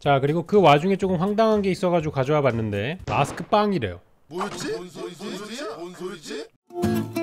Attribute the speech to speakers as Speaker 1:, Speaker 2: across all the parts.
Speaker 1: 자 그리고 그 와중에 조금 황당한 게 있어가지고 가져와 봤는데 마스크 빵이래요 뭐였지? 뭔 소리지? 뭔 소리지? 뭔 소리지?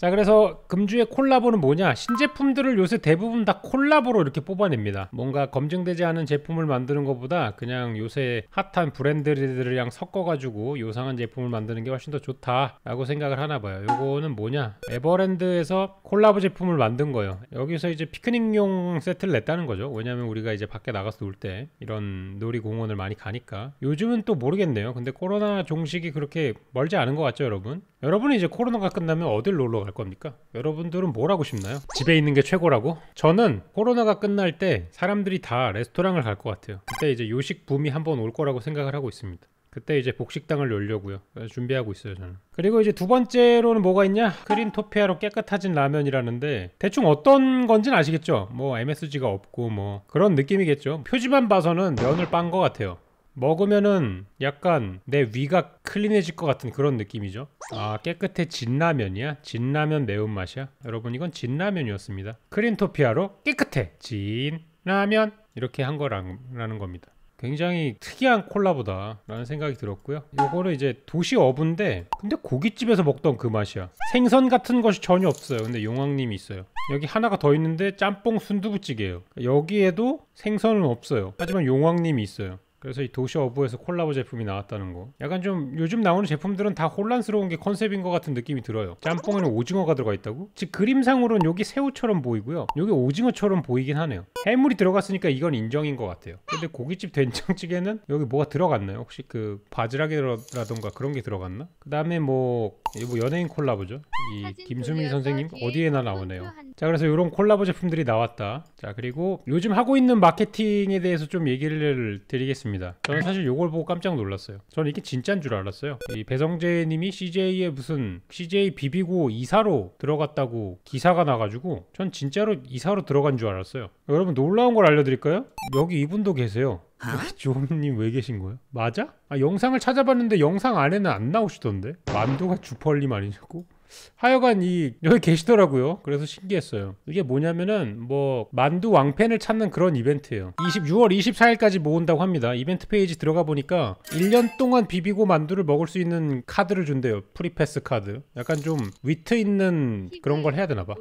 Speaker 1: 자 그래서 금주의 콜라보는 뭐냐 신제품들을 요새 대부분 다 콜라보로 이렇게 뽑아냅니다 뭔가 검증되지 않은 제품을 만드는 것보다 그냥 요새 핫한 브랜드들이랑 섞어가지고 요상한 제품을 만드는 게 훨씬 더 좋다라고 생각을 하나 봐요 요거는 뭐냐 에버랜드에서 콜라보 제품을 만든 거예요 여기서 이제 피크닉용 세트를 냈다는 거죠 왜냐면 우리가 이제 밖에 나가서 놀 때 이런 놀이공원을 많이 가니까 요즘은 또 모르겠네요 근데 코로나 종식이 그렇게 멀지 않은 것 같죠 여러분 여러분이 이제 코로나가 끝나면 어딜 놀러 갈 겁니까? 여러분들은 뭘 하고 싶나요? 집에 있는 게 최고라고? 저는 코로나가 끝날 때 사람들이 다 레스토랑을 갈 것 같아요. 그때 이제 요식 붐이 한번 올 거라고 생각을 하고 있습니다. 그때 이제 복식당을 열려고요. 준비하고 있어요, 저는. 그리고 이제 두 번째로는 뭐가 있냐? 크린토피아로 깨끗해진 라면이라는데 대충 어떤 건지는 아시겠죠? 뭐 MSG가 없고 뭐 그런 느낌이겠죠. 표지만 봐서는 면을 빤 것 같아요. 먹으면은 약간 내 위가 클린해질 것 같은 그런 느낌이죠 아 깨끗해진 라면이야? 진 라면 매운맛이야? 여러분 이건 진 라면이었습니다 크린토피아로 깨끗해 진 라면 이렇게 한 거라는 겁니다 굉장히 특이한 콜라보다 라는 생각이 들었고요 요거는 이제 도시 어부인데 근데 고깃집에서 먹던 그 맛이야 생선 같은 것이 전혀 없어요 근데 용왕님이 있어요 여기 하나가 더 있는데 짬뽕 순두부찌개예요 여기에도 생선은 없어요 하지만 용왕님이 있어요 그래서 이 도시 어부에서 콜라보 제품이 나왔다는 거 약간 좀 요즘 나오는 제품들은 다 혼란스러운 게 컨셉인 것 같은 느낌이 들어요 짬뽕에는 오징어가 들어가 있다고? 즉 그림상으로는 여기 새우처럼 보이고요 여기 오징어처럼 보이긴 하네요 해물이 들어갔으니까 이건 인정인 것 같아요 근데 고깃집 된장찌개는 여기 뭐가 들어갔나요? 혹시 그 바지락이라던가 그런 게 들어갔나? 그 다음에 뭐 이거 뭐 연예인 콜라보죠 이 김수민 선생님 어디에나 그 나오네요 자 그래서 이런 콜라보 제품들이 나왔다 자 그리고 요즘 하고 있는 마케팅에 대해서 좀 얘기를 드리겠습니다 있습니다. 저는 사실 이걸 보고 깜짝 놀랐어요. 저는 이게 진짜인 줄 알았어요. 이 배성재 님이 CJ의 무슨 CJ 비비고 이사로 들어갔다고 기사가 나가지고 전 진짜로 이사로 들어간 줄 알았어요. 여러분 놀라운 걸 알려드릴까요? 여기 이분도 계세요. 조은님 아? 왜 계신 거예요? 맞아? 아 영상을 찾아봤는데 영상 안에는 안 나오시던데 만두가 주펄님 아니냐고? 하여간 이 여기 계시더라고요. 그래서 신기했어요. 이게 뭐냐면은 뭐 만두 왕팬을 찾는 그런 이벤트예요. 2 6월 24일까지 모은다고 합니다. 이벤트 페이지 들어가 보니까 1년 동안 비비고 만두를 먹을 수 있는 카드를 준대요. 프리패스 카드. 약간 좀 위트 있는 그런 걸 해야 되나 봐.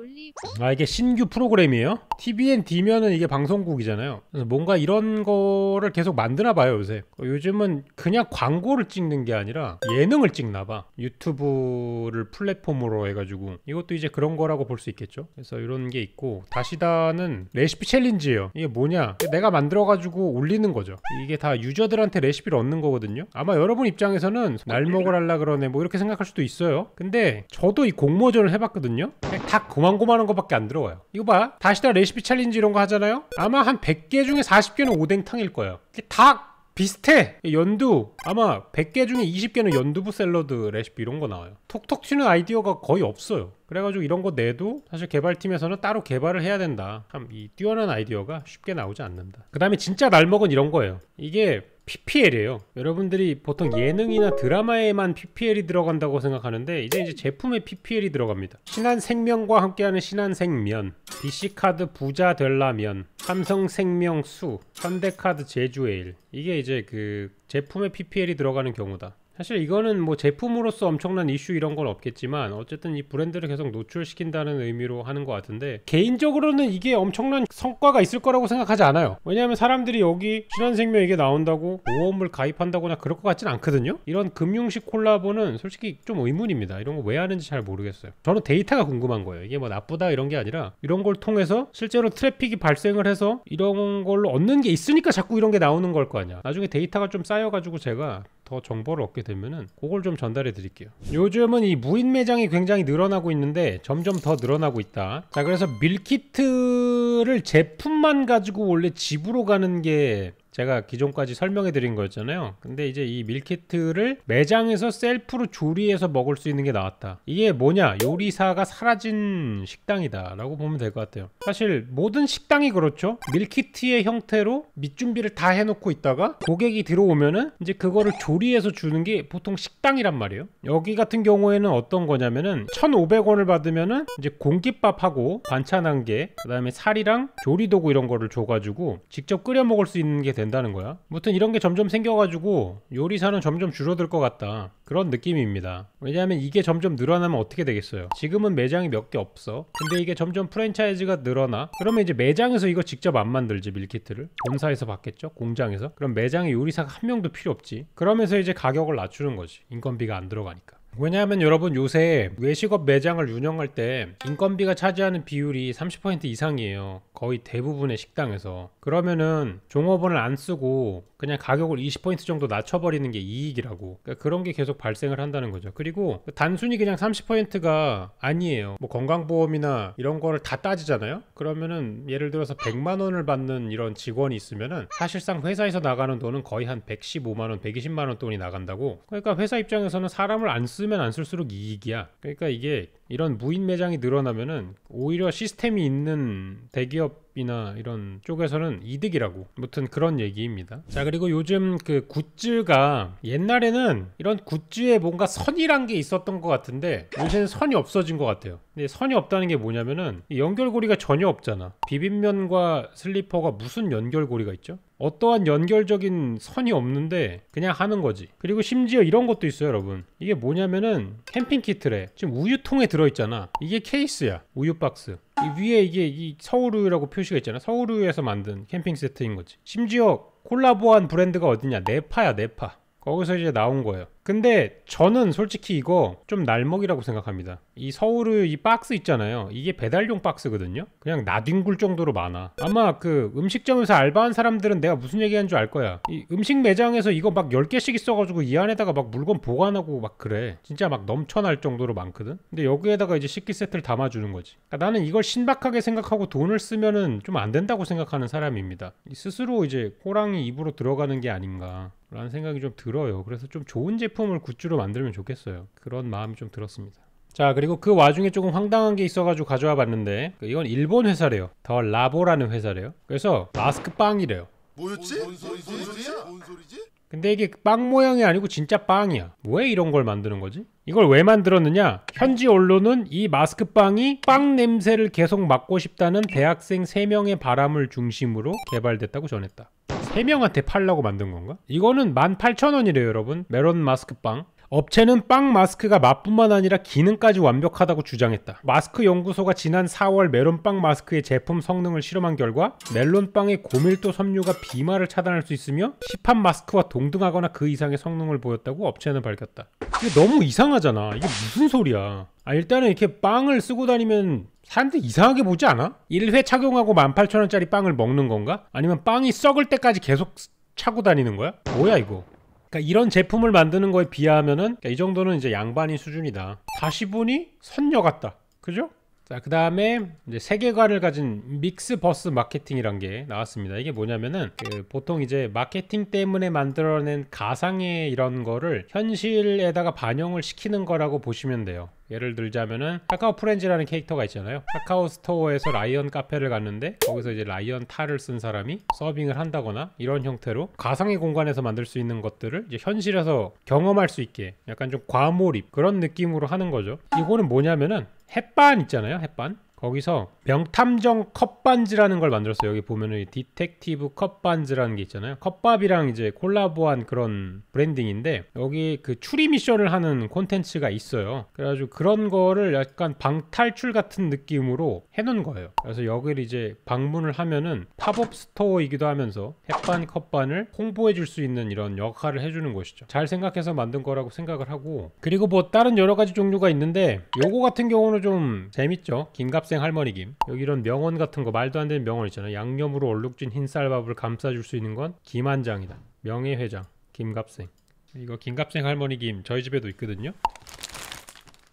Speaker 1: 아 이게 신규 프로그램이에요? TVN D면은 이게 방송국이잖아요. 그래서 뭔가 이런 거를 계속 만드나 봐요, 요새. 어, 요즘은 그냥 광고를 찍는 게 아니라 예능을 찍나 봐. 유튜브를 플랫폼 소금으로 해가지고 이것도 이제 그런 거라고 볼 수 있겠죠 그래서 이런 게 있고 다시다는 레시피 챌린지예요 이게 뭐냐 내가 만들어가지고 올리는 거죠 이게 다 유저들한테 레시피를 얻는 거거든요 아마 여러분 입장에서는 날 먹으라 그러네 뭐 이렇게 생각할 수도 있어요 근데 저도 이 공모전을 해봤거든요 다 고만고만한 거밖에 안 들어와요 이거 봐 다시다 레시피 챌린지 이런 거 하잖아요 아마 한 100개 중에 40개는 오뎅탕일 거예요 다 비슷해! 연두! 아마 100개 중에 20개는 연두부 샐러드 레시피 이런 거 나와요 톡톡 튀는 아이디어가 거의 없어요 그래가지고 이런 거 내도 사실 개발팀에서는 따로 개발을 해야 된다 참 이 뛰어난 아이디어가 쉽게 나오지 않는다 그 다음에 진짜 날먹은 이런 거예요 이게 PPL이에요. 여러분들이 보통 예능이나 드라마에만 PPL이 들어간다고 생각하는데 이제 이제 제품에 PPL이 들어갑니다. 신한생명과 함께하는 신한생면, b c 카드 부자 될라면, 삼성생명수, 현대카드 제주에일 이게 이제 그 제품에 PPL이 들어가는 경우다. 사실 이거는 뭐 제품으로서 엄청난 이슈 이런 건 없겠지만 어쨌든 이 브랜드를 계속 노출시킨다는 의미로 하는 것 같은데 개인적으로는 이게 엄청난 성과가 있을 거라고 생각하지 않아요 왜냐하면 사람들이 여기 신한생명 이게 나온다고 보험을 가입한다거나 그럴 것 같진 않거든요 이런 금융식 콜라보는 솔직히 좀 의문입니다 이런 거 왜 하는지 잘 모르겠어요 저는 데이터가 궁금한 거예요 이게 뭐 나쁘다 이런 게 아니라 이런 걸 통해서 실제로 트래픽이 발생을 해서 이런 걸로 얻는 게 있으니까 자꾸 이런 게 나오는 걸 거 아니야 나중에 데이터가 좀 쌓여가지고 제가 더 정보를 얻게 되면은 그걸 좀 전달해 드릴게요 요즘은 이 무인 매장이 굉장히 늘어나고 있는데 점점 더 늘어나고 있다 자 그래서 밀키트를 제품만 가지고 원래 집으로 가는 게 제가 기존까지 설명해 드린 거였잖아요 근데 이제 이 밀키트를 매장에서 셀프로 조리해서 먹을 수 있는 게 나왔다 이게 뭐냐 요리사가 사라진 식당이다 라고 보면 될 것 같아요 사실 모든 식당이 그렇죠 밀키트의 형태로 밑준비를 다 해놓고 있다가 고객이 들어오면은 이제 그거를 조리해서 주는 게 보통 식당이란 말이에요 여기 같은 경우에는 어떤 거냐면은 1,500원을 받으면은 이제 공깃밥하고 반찬 한 개 그 다음에 살이랑 조리도구 이런 거를 줘가지고 직접 끓여 먹을 수 있는 게 된다는 거야. 무튼 이런 게 점점 생겨가지고 요리사는 점점 줄어들 것 같다. 그런 느낌입니다. 왜냐하면 이게 점점 늘어나면 어떻게 되겠어요? 지금은 매장이 몇 개 없어. 근데 이게 점점 프랜차이즈가 늘어나. 그러면 이제 매장에서 이거 직접 안 만들지 밀키트를. 본사에서 받겠죠? 공장에서. 그럼 매장에 요리사가 한 명도 필요 없지. 그러면서 이제 가격을 낮추는 거지. 인건비가 안 들어가니까. 왜냐하면 여러분 요새 외식업 매장을 운영할 때 인건비가 차지하는 비율이 30% 이상이에요 거의 대부분의 식당에서 그러면은 종업원을 안 쓰고 그냥 가격을 20포인트 정도 낮춰버리는 게 이익이라고 그러니까 그런 게 계속 발생을 한다는 거죠 그리고 단순히 그냥 30포인트가 아니에요 뭐 건강보험이나 이런 거를 다 따지잖아요 그러면은 예를 들어서 100만 원을 받는 이런 직원이 있으면은 사실상 회사에서 나가는 돈은 거의 한 115만 원 120만 원 돈이 나간다고 그러니까 회사 입장에서는 사람을 안 쓰면 안 쓸수록 이익이야 그러니까 이게 이런 무인 매장이 늘어나면은 오히려 시스템이 있는 대기업이나 이런 쪽에서는 이득이라고 무튼 그런 얘기입니다 자 그리고 요즘 그 굿즈가 옛날에는 이런 굿즈에 뭔가 선이란 게 있었던 것 같은데 요새는 선이 없어진 것 같아요 근데 선이 없다는 게 뭐냐면은 연결고리가 전혀 없잖아 비빔면과 슬리퍼가 무슨 연결고리가 있죠 어떠한 연결적인 선이 없는데 그냥 하는 거지 그리고 심지어 이런 것도 있어요 여러분 이게 뭐냐면은 캠핑 키트래 지금 우유통에 들어있잖아 이게 케이스야 우유 박스 이 위에 이게 이 서울우유라고 표시가 있잖아 서울우유에서 만든 캠핑 세트인 거지 심지어 콜라보한 브랜드가 어디냐 네파야 네파 거기서 이제 나온 거예요. 근데 저는 솔직히 이거 좀 날먹이라고 생각합니다. 이 서울의 이 박스 있잖아요. 이게 배달용 박스거든요. 그냥 나뒹굴 정도로 많아. 아마 그 음식점에서 알바한 사람들은 내가 무슨 얘기한 줄알 거야. 이 음식 매장에서 이거 막 10개씩 있어가지고 이 안에다가 막 물건 보관하고 막 그래. 진짜 막 넘쳐날 정도로 많거든. 근데 여기에다가 이제 식기 세트를 담아주는 거지. 그러니까 나는 이걸 신박하게 생각하고 돈을 쓰면은 좀 안 된다고 생각하는 사람입니다. 스스로 이제 호랑이 입으로 들어가는 게 아닌가. 라는 생각이 좀 들어요. 그래서 좀 좋은 제품을 굿즈로 만들면 좋겠어요. 그런 마음이 좀 들었습니다. 자 그리고 그 와중에 조금 황당한 게 있어가지고 가져와 봤는데 그 이건 일본 회사래요. 더 라보라는 회사래요. 그래서 마스크 빵이래요. 뭐였지? 뭔, 소리지? 뭔 소리야? 뭔 소리지? 근데 이게 빵 모양이 아니고 진짜 빵이야. 왜 이런 걸 만드는 거지? 이걸 왜 만들었느냐? 현지 언론은 이 마스크 빵이 빵 냄새를 계속 맡고 싶다는 대학생 3명의 바람을 중심으로 개발됐다고 전했다. 3명한테 팔라고 만든 건가? 이거는 18,000원이래요 여러분 메론 마스크빵 업체는 빵 마스크가 맛뿐만 아니라 기능까지 완벽하다고 주장했다. 마스크 연구소가 지난 4월 멜론빵 마스크의 제품 성능을 실험한 결과 멜론빵의 고밀도 섬유가 비말을 차단할 수 있으며 시판 마스크와 동등하거나 그 이상의 성능을 보였다고 업체는 밝혔다. 이게 너무 이상하잖아. 이게 무슨 소리야. 아, 일단은 이렇게 빵을 쓰고 다니면 사람들 이상하게 보지 않아? 1회 착용하고 18,000원짜리 빵을 먹는 건가? 아니면 빵이 썩을 때까지 계속 차고 다니는 거야? 뭐야 이거? 그러니까 이런 제품을 만드는 거에 비하면은 그러니까 이 정도는 이제 양반인 수준이다. 다시 보니 선녀 같다. 그죠? 자, 그 다음에 이제 세계관을 가진 믹스버스 마케팅이란 게 나왔습니다. 이게 뭐냐면은 그 보통 이제 마케팅 때문에 만들어낸 가상의 이런 거를 현실에다가 반영을 시키는 거라고 보시면 돼요. 예를 들자면은 카카오 프렌즈라는 캐릭터가 있잖아요 카카오 스토어에서 라이언 카페를 갔는데 거기서 이제 라이언 탈을 쓴 사람이 서빙을 한다거나 이런 형태로 가상의 공간에서 만들 수 있는 것들을 이제 현실에서 경험할 수 있게 약간 좀 과몰입 그런 느낌으로 하는 거죠 이거는 뭐냐면은 햇반 있잖아요 햇반 거기서 명탐정 컵반지라는 걸 만들었어요. 여기 보면은 디텍티브 컵반지라는 게 있잖아요. 컵밥이랑 이제 콜라보한 그런 브랜딩인데 여기 그 추리 미션을 하는 콘텐츠가 있어요. 그래가지고 그런 거를 약간 방탈출 같은 느낌으로 해놓은 거예요. 그래서 여기를 이제 방문을 하면은 팝업 스토어이기도 하면서 햇반 컵반을 홍보해줄 수 있는 이런 역할을 해주는 곳이죠잘 생각해서 만든 거라고 생각을 하고 그리고 뭐 다른 여러 가지 종류가 있는데 요거 같은 경우는 좀 재밌죠. 긴갑 신학생 할머니 김 여기 이런 명언 같은 거 말도 안 되는 명언 있잖아 양념으로 얼룩진 흰쌀밥을 감싸줄 수 있는 건 김한장이다 명예회장 김갑생 이거 김갑생 할머니 김 저희 집에도 있거든요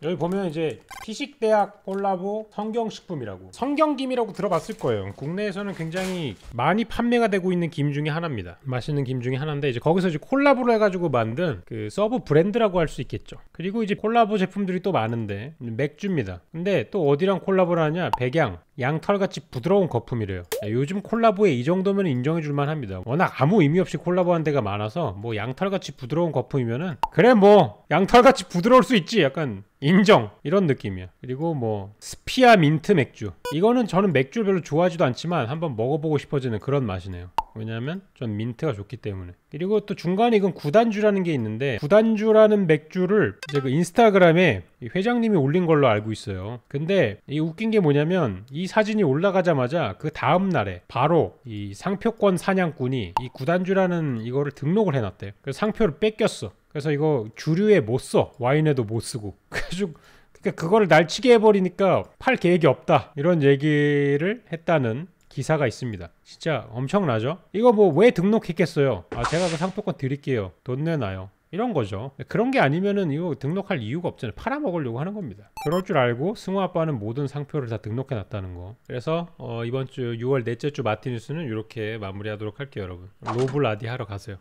Speaker 1: 여기 보면 이제 피식대학 콜라보 성경식품이라고 성경김이라고 들어봤을 거예요 국내에서는 굉장히 많이 판매가 되고 있는 김 중에 하나입니다 맛있는 김 중에 하나인데 이제 거기서 이제 콜라보를 해가지고 만든 그 서브 브랜드라고 할 수 있겠죠 그리고 이제 콜라보 제품들이 또 많은데 맥주입니다 근데 또 어디랑 콜라보를 하냐 백양 양털같이 부드러운 거품이래요 요즘 콜라보에 이 정도면 인정해줄만 합니다 워낙 아무 의미 없이 콜라보한 데가 많아서 뭐 양털같이 부드러운 거품이면은 그래 뭐 양털같이 부드러울 수 있지 약간 인정 이런 느낌이야 그리고 뭐 스피아 민트 맥주 이거는 저는 맥주를 별로 좋아하지도 않지만 한번 먹어보고 싶어지는 그런 맛이네요 왜냐하면 전 민트가 좋기 때문에 그리고 또 중간에 이건 구단주라는 게 있는데 구단주라는 맥주를 이제 그 인스타그램에 회장님이 올린 걸로 알고 있어요 근데 이 웃긴 게 뭐냐면 이 사진이 올라가자마자 그 다음 날에 바로 이 상표권 사냥꾼이 이 구단주라는 이거를 등록을 해놨대 그 상표를 뺏겼어 그래서 이거 주류에 못 써 와인에도 못 쓰고 그래서 그러니까 그거를 날치게 해버리니까 팔 계획이 없다 이런 얘기를 했다는 기사가 있습니다 진짜 엄청나죠 이거 뭐 왜 등록했겠어요 아 제가 그 상품권 드릴게요 돈 내놔요 이런 거죠 그런 게 아니면은 이거 등록할 이유가 없잖아요 팔아먹으려고 하는 겁니다 그럴 줄 알고 승우 아빠는 모든 상표를 다 등록해 놨다는 거 그래서 어, 이번 주 6월 넷째 주 마티 뉴스는 이렇게 마무리하도록 할게요 여러분 로블 라디 하러 가세요